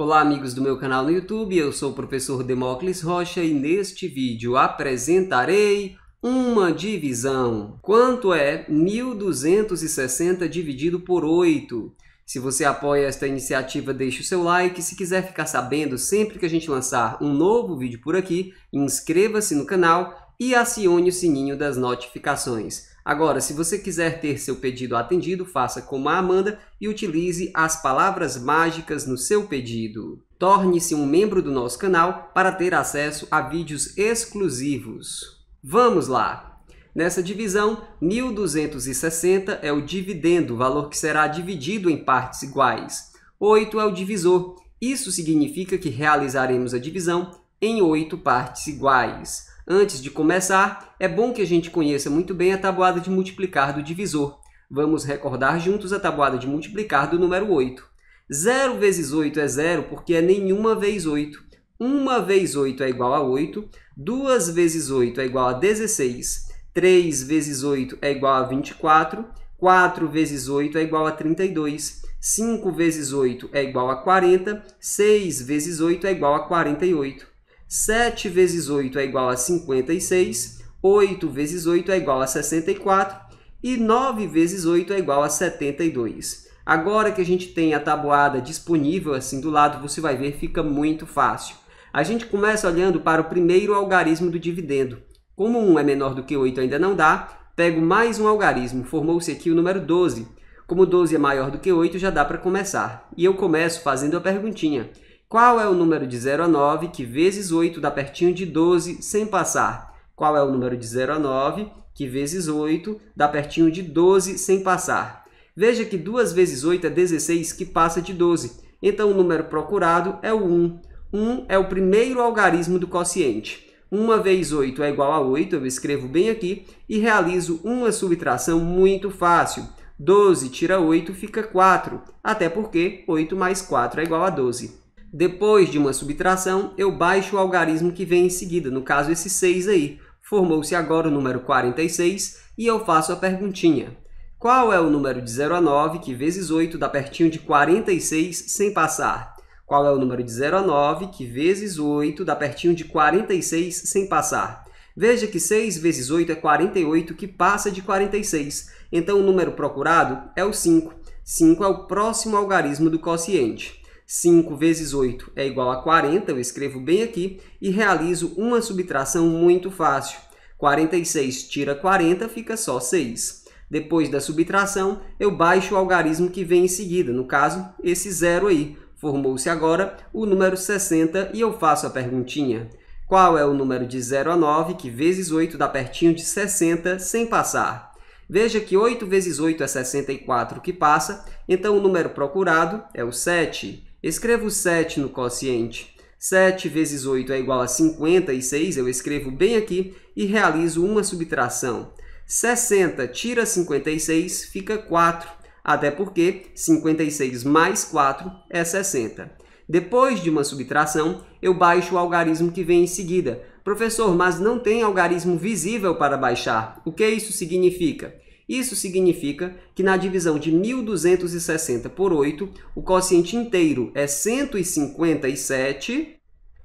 Olá amigos do meu canal no YouTube, eu sou o professor Demócles Rocha e neste vídeo apresentarei uma divisão. Quanto é 1260 dividido por 8? Se você apoia esta iniciativa, deixe o seu like. Se quiser ficar sabendo sempre que a gente lançar um novo vídeo por aqui, inscreva-se no canal e acione o sininho das notificações. Agora, se você quiser ter seu pedido atendido, faça como a Amanda e utilize as palavras mágicas no seu pedido. Torne-se um membro do nosso canal para ter acesso a vídeos exclusivos. Vamos lá! Nessa divisão, 1260 é o dividendo, valor que será dividido em partes iguais. 8 é o divisor. Isso significa que realizaremos a divisão em 8 partes iguais. Antes de começar, é bom que a gente conheça muito bem a tabuada de multiplicar do divisor. Vamos recordar juntos a tabuada de multiplicar do número 8. 0 vezes 8 é 0 porque é nenhuma vez 8. 1 vezes 8 é igual a 8, 2 vezes 8 é igual a 16, 3 vezes 8 é igual a 24, 4 vezes 8 é igual a 32, 5 vezes 8 é igual a 40, 6 vezes 8 é igual a 48. 7 vezes 8 é igual a 56, 8 vezes 8 é igual a 64 e 9 vezes 8 é igual a 72. Agora que a gente tem a tabuada disponível assim do lado, você vai ver fica muito fácil. A gente começa olhando para o primeiro algarismo do dividendo. Como 1 é menor do que 8 ainda não dá, pego mais um algarismo, formou-se aqui o número 12. Como 12 é maior do que 8, já dá para começar. E eu começo fazendo a perguntinha. Qual é o número de 0 a 9 que vezes 8 dá pertinho de 12 sem passar? Qual é o número de 0 a 9 que vezes 8 dá pertinho de 12 sem passar? Veja que 2 vezes 8 é 16 que passa de 12. Então, o número procurado é o 1. 1 é o primeiro algarismo do quociente. 1 vezes 8 é igual a 8, eu escrevo bem aqui, e realizo uma subtração muito fácil. 12 tira 8 fica 4, até porque 8 mais 4 é igual a 12. Depois de uma subtração, eu baixo o algarismo que vem em seguida, no caso esse 6 aí. Formou-se agora o número 46 e eu faço a perguntinha. Qual é o número de 0 a 9 que vezes 8 dá pertinho de 46 sem passar? Qual é o número de 0 a 9 que vezes 8 dá pertinho de 46 sem passar? Veja que 6 vezes 8 é 48, que passa de 46. Então, o número procurado é o 5. 5 é o próximo algarismo do quociente. 5 vezes 8 é igual a 40, eu escrevo bem aqui, e realizo uma subtração muito fácil. 46 tira 40, fica só 6. Depois da subtração, eu baixo o algarismo que vem em seguida, no caso, esse zero aí. Formou-se agora o número 60 e eu faço a perguntinha. Qual é o número de 0 a 9 que vezes 8 dá pertinho de 60 sem passar? Veja que 8 vezes 8 é 64 que passa, então o número procurado é o 7. Escrevo 7 no quociente. 7 vezes 8 é igual a 56, eu escrevo bem aqui e realizo uma subtração. 60 tira 56, fica 4, até porque 56 mais 4 é 60. Depois de uma subtração, eu baixo o algarismo que vem em seguida. Professor, mas não tem algarismo visível para baixar. O que isso significa? Isso significa que na divisão de 1260 por 8, o quociente inteiro é 157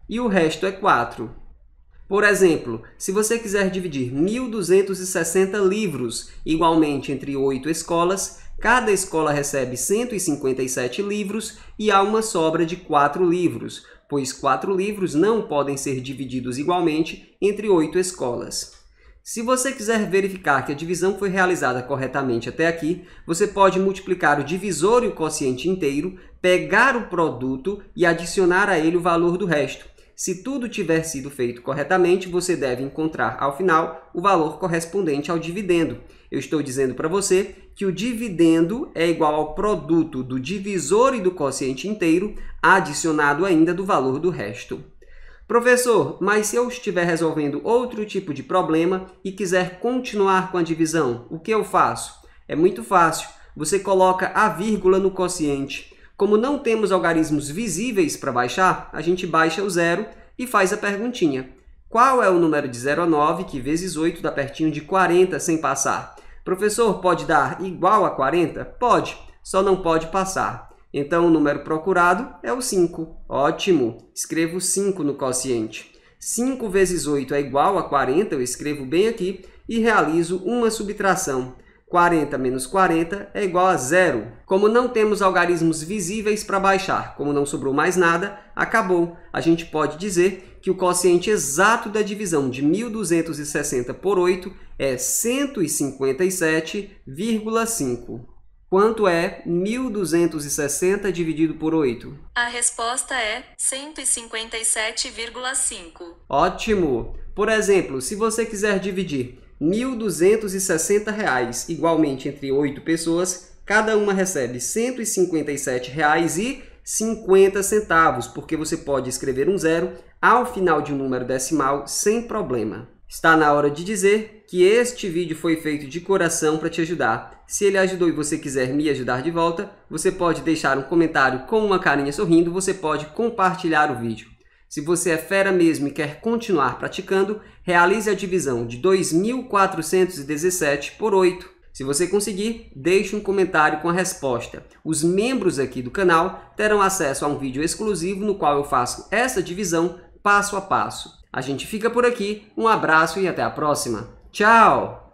e o resto é 4. Por exemplo, se você quiser dividir 1260 livros igualmente entre 8 escolas, cada escola recebe 157 livros e há uma sobra de 4 livros, pois 4 livros não podem ser divididos igualmente entre 8 escolas. Se você quiser verificar que a divisão foi realizada corretamente até aqui, você pode multiplicar o divisor e o quociente inteiro, pegar o produto e adicionar a ele o valor do resto. Se tudo tiver sido feito corretamente, você deve encontrar, ao final, o valor correspondente ao dividendo. Eu estou dizendo para você que o dividendo é igual ao produto do divisor e do quociente inteiro, adicionado ainda do valor do resto. Professor, mas se eu estiver resolvendo outro tipo de problema e quiser continuar com a divisão, o que eu faço? É muito fácil. Você coloca a vírgula no quociente. Como não temos algarismos visíveis para baixar, a gente baixa o zero e faz a perguntinha. Qual é o número de 0 a 9 que vezes 8 dá pertinho de 40 sem passar? Professor, pode dar igual a 40? Pode, só não pode passar. Então, o número procurado é o 5. Ótimo! Escrevo 5 no quociente. 5 vezes 8 é igual a 40, eu escrevo bem aqui, e realizo uma subtração. 40 menos 40 é igual a zero. Como não temos algarismos visíveis para baixar, como não sobrou mais nada, acabou. A gente pode dizer que o quociente exato da divisão de 1260 por 8 é 157,5. Quanto é 1260 dividido por 8? A resposta é 157,5. Ótimo! Por exemplo, se você quiser dividir R$ 1.260 igualmente entre 8 pessoas, cada uma recebe R$ 157,50, porque você pode escrever um zero ao final de um número decimal sem problema. Está na hora de dizer que este vídeo foi feito de coração para te ajudar. Se ele ajudou e você quiser me ajudar de volta, você pode deixar um comentário com uma carinha sorrindo, você pode compartilhar o vídeo. Se você é fera mesmo e quer continuar praticando, realize a divisão de 2.417 por 8. Se você conseguir, deixe um comentário com a resposta. Os membros aqui do canal terão acesso a um vídeo exclusivo no qual eu faço essa divisão passo a passo. A gente fica por aqui, um abraço e até a próxima. Tchau!